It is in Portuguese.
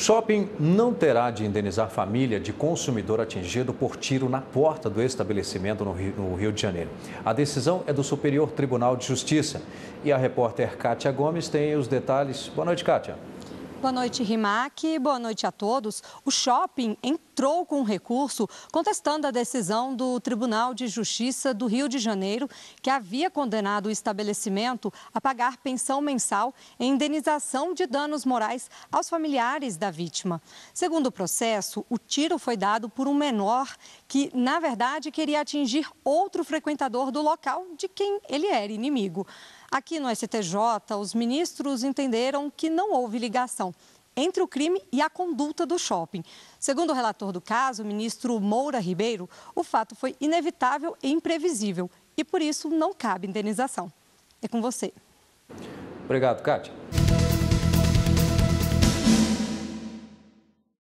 Shopping não terá de indenizar família de consumidor atingido por tiro na porta do estabelecimento no Rio, no Rio de Janeiro. A decisão é do Superior Tribunal de Justiça. E a repórter Kátia Gomes tem os detalhes. Boa noite, Kátia. Boa noite, Rimac. Boa noite a todos. O shopping entrou com um recurso contestando a decisão do Tribunal de Justiça do Rio de Janeiro, que havia condenado o estabelecimento a pagar pensão mensal e indenização de danos morais aos familiares da vítima. Segundo o processo, o tiro foi dado por um menor que, na verdade, queria atingir outro frequentador do local de quem ele era inimigo. Aqui no STJ, os ministros entenderam que não houve ligação entre o crime e a conduta do shopping. Segundo o relator do caso, o ministro Moura Ribeiro, o fato foi inevitável e imprevisível e por isso não cabe indenização. É com você. Obrigado, Kátia.